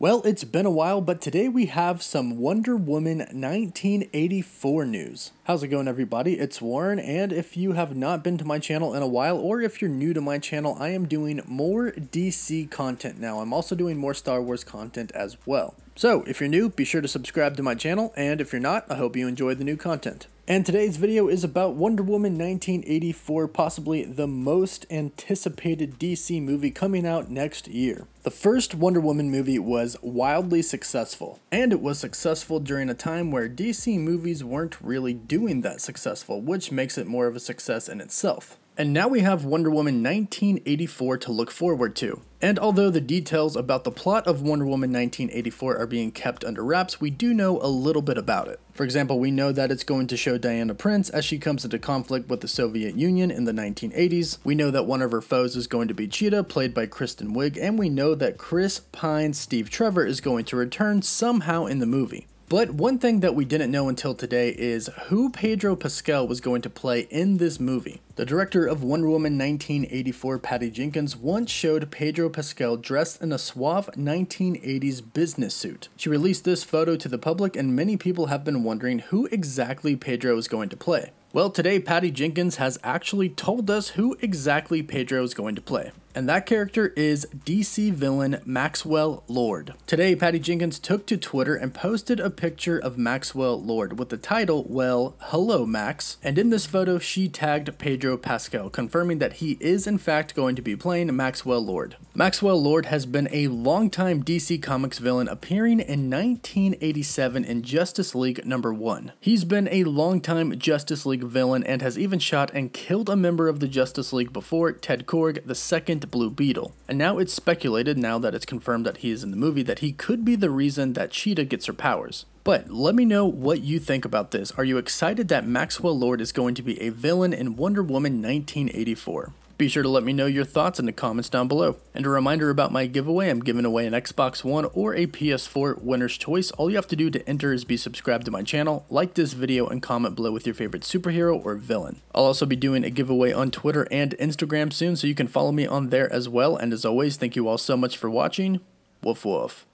Well, it's been a while, but today we have some Wonder Woman 1984 news. How's it going, everybody? It's Warren, and if you have not been to my channel in a while, or if you're new to my channel, I am doing more DC content now. I'm also doing more Star Wars content as well. So, if you're new, be sure to subscribe to my channel, and if you're not, I hope you enjoy the new content. And today's video is about Wonder Woman 1984, possibly the most anticipated DC movie coming out next year. The first Wonder Woman movie was wildly successful, and it was successful during a time where DC movies weren't really doing that successful, which makes it more of a success in itself. And now we have Wonder Woman 1984 to look forward to. And although the details about the plot of Wonder Woman 1984 are being kept under wraps, we do know a little bit about it. For example, we know that it's going to show Diana Prince as she comes into conflict with the Soviet Union in the 1980s. We know that one of her foes is going to be Cheetah, played by Kristen Wiig, and we know that Chris Pine Steve Trevor is going to return somehow in the movie. But one thing that we didn't know until today is who Pedro Pascal was going to play in this movie. The director of Wonder Woman 1984, Patty Jenkins, once showed Pedro Pascal dressed in a suave 1980s business suit. She released this photo to the public and many people have been wondering who exactly Pedro is going to play. Well, today Patty Jenkins has actually told us who exactly Pedro is going to play. And that character is DC villain Maxwell Lord. Today, Patty Jenkins took to Twitter and posted a picture of Maxwell Lord with the title, Well, Hello Max. And in this photo, she tagged Pedro Pascal, confirming that he is in fact going to be playing Maxwell Lord. Maxwell Lord has been a longtime DC Comics villain, appearing in 1987 in Justice League number one. He's been a longtime Justice League villain and has even shot and killed a member of the Justice League before, Ted Korg, the second Blue Beetle. And now it's speculated, now that it's confirmed that he is in the movie, that he could be the reason that Cheetah gets her powers. But let me know what you think about this. Are you excited that Maxwell Lord is going to be a villain in Wonder Woman 1984? Be sure to let me know your thoughts in the comments down below. And a reminder about my giveaway, I'm giving away an Xbox One or a PS4 winner's choice. All you have to do to enter is be subscribed to my channel, like this video, and comment below with your favorite superhero or villain. I'll also be doing a giveaway on Twitter and Instagram soon, so you can follow me on there as well. And as always, thank you all so much for watching. Woof woof.